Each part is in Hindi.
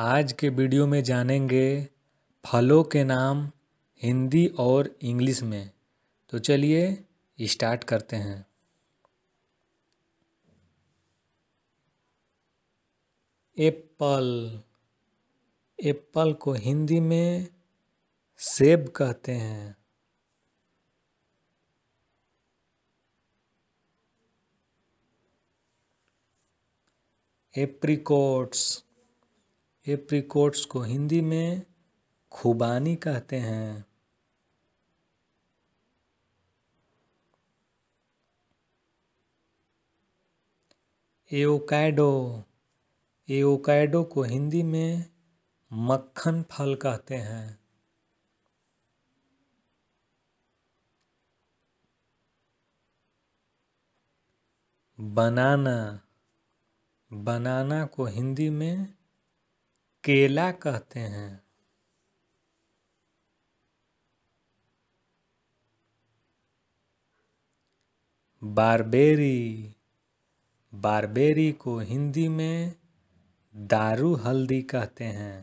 आज के वीडियो में जानेंगे फलों के नाम हिंदी और इंग्लिश में तो चलिए स्टार्ट करते हैं एप्पल एप्पल को हिंदी में सेब कहते हैं एप्रिकोट्स एप्रिकोट्स को हिंदी में खुबानी कहते हैं एओकैडो एओकैडो को हिंदी में मक्खन फल कहते हैं बनाना बनाना को हिंदी में केला कहते हैं बारबेरी बारबेरी को हिंदी में दारू हल्दी कहते हैं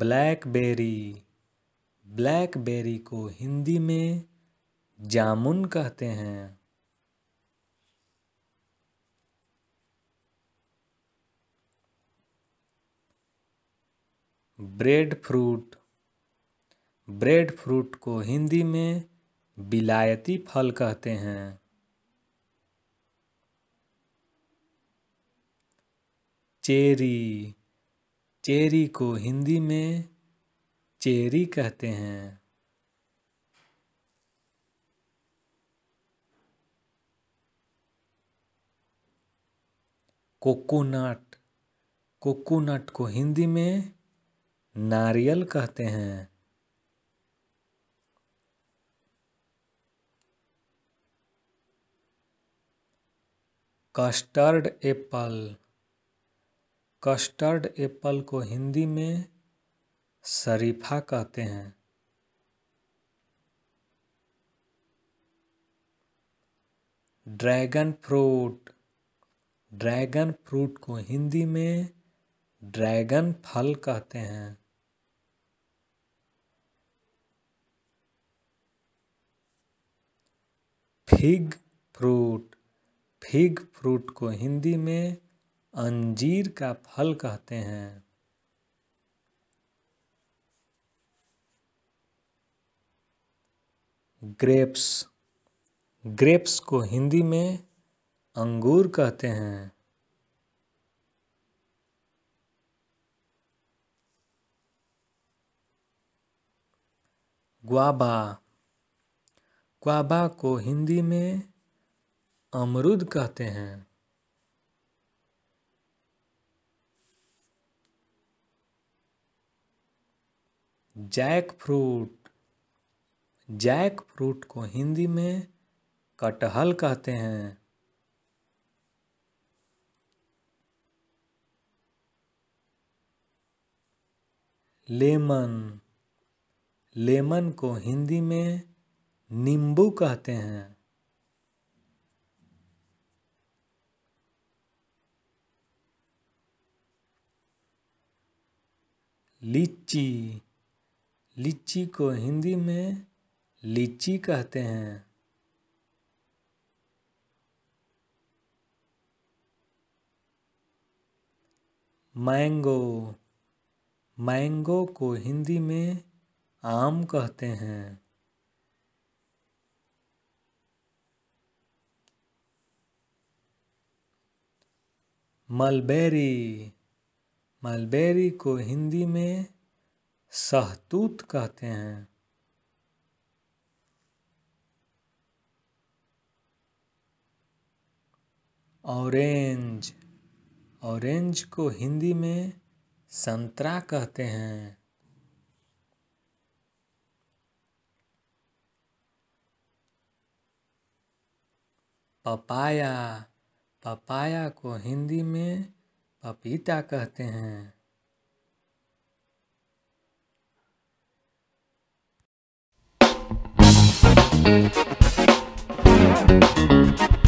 ब्लैकबेरी ब्लैकबेरी को हिंदी में जामुन कहते हैं ब्रेड फ्रूट ब्रेड फ्रूट को हिंदी में बिलायती फल कहते हैं चेरी चेरी को हिंदी में चेरी कहते हैं कोकोनट कोकोनट को हिंदी में नारियल कहते हैं कस्टर्ड एप्पल कस्टर्ड एप्पल को हिंदी में शरीफा कहते हैं ड्रैगन फ्रूट ड्रैगन फ्रूट को हिंदी में ड्रैगन फल कहते हैं फिग फ्रूट फिग फ्रूट को हिंदी में अंजीर का फल कहते हैं ग्रेप्स ग्रेप्स को हिंदी में अंगूर कहते हैं ग्वाबा क्वाबा को हिंदी में अमरुद कहते हैं जैक फ्रूट जैक फ्रूट को हिंदी में कटहल कहते हैं लेमन लेमन को हिंदी में नींबू कहते हैं लीची लीची को हिंदी में लीची कहते हैं मैंगो मैंगो को हिंदी में आम कहते हैं मलबेरी मलबेरी को हिंदी में सहतूत कहते हैं ऑरेंज ऑरेंज को हिंदी में संतरा कहते हैं पपाया पपाया को हिंदी में पपीता कहते हैं Thank you.